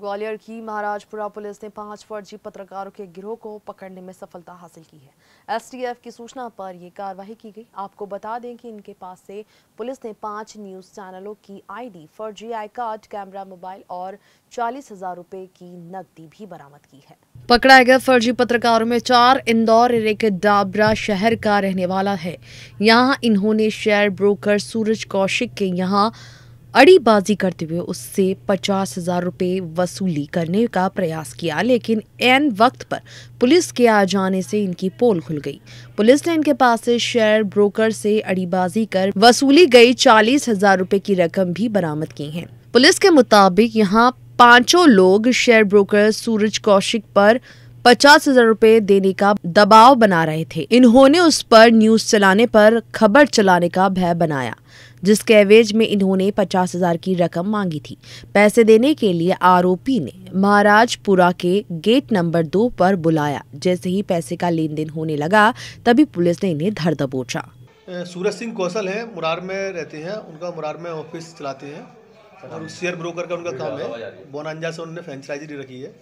ग्वालियर की महाराजपुरा पुलिस ने पांच फर्जी पत्रकारों के गिरोह को पकड़ने में सफलता हासिल की है एसटीएफ की सूचना पर यह कार्रवाई की गई आपको बता दें कि इनके पास से पुलिस ने पांच न्यूज चैनलों की आईडी, फर्जी आई कार्ड कैमरा मोबाइल और चालीस हजार रूपए की नकदी भी बरामद की है पकड़ाए गए फर्जी पत्रकारों में चार इंदौर एक डाबरा शहर का रहने वाला है यहाँ इन्होंने शेयर ब्रोकर सूरज कौशिक के यहाँ अड़ीबाजी करते हुए उससे पचास हजार रुपये वसूली करने का प्रयास किया लेकिन एन वक्त पर पुलिस के आ जाने से इनकी पोल खुल गई पुलिस ने इनके पास से शेयर ब्रोकर से अड़ीबाजी कर वसूली गई चालीस हजार रुपये की रकम भी बरामद की है पुलिस के मुताबिक यहाँ पांचों लोग शेयर ब्रोकर सूरज कौशिक पर पचास हजार रूपए देने का दबाव बना रहे थे इन्होंने उस पर न्यूज चलाने पर खबर चलाने का भय बनाया जिसके एवेज में इन्होंने पचास हजार की रकम मांगी थी पैसे देने के लिए आरोपी ने महाराजपुरा के गेट नंबर दो पर बुलाया जैसे ही पैसे का लेन देन होने लगा तभी पुलिस ने इन्हें धर दबोचा सूरज सिंह कौशल है मुरार में रहते हैं उनका मुरार में ऑफिस चलाते हैं और शेयर अच्छा। ब्रोकर का उनका काम है बोनांजा से उन्होंने फ्रेंचाइजी रखी है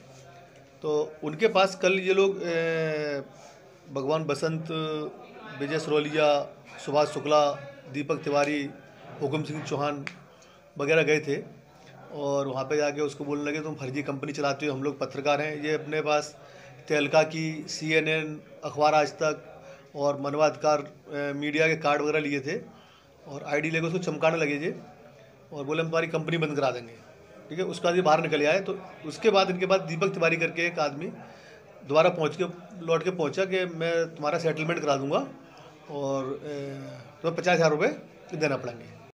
तो उनके पास कल ये लोग भगवान बसंत विजय सरोलिया सुभाष शुक्ला दीपक तिवारी हुकुम सिंह चौहान वगैरह गए थे और वहाँ पे जाके उसको बोलने लगे तुम फर्जी कंपनी चलाते हो हम लोग पत्रकार हैं ये अपने पास तेलका की सी एन एन अखबार आज तक और मनवाधिकार मीडिया के कार्ड वगैरह लिए थे और आईडी लेकर उसको चमकाने लगे थे और बोले हम तुम्हारी कंपनी बंद करा देंगे ठीक है उसके बाद ये बाहर निकल आए तो उसके बाद इनके बाद दीपक तिवारी करके एक आदमी दोबारा पहुँच के लौट के पहुँचा कि मैं तुम्हारा सेटलमेंट करा दूँगा और तुम्हें पचास हज़ार रुपये देना पड़ेंगे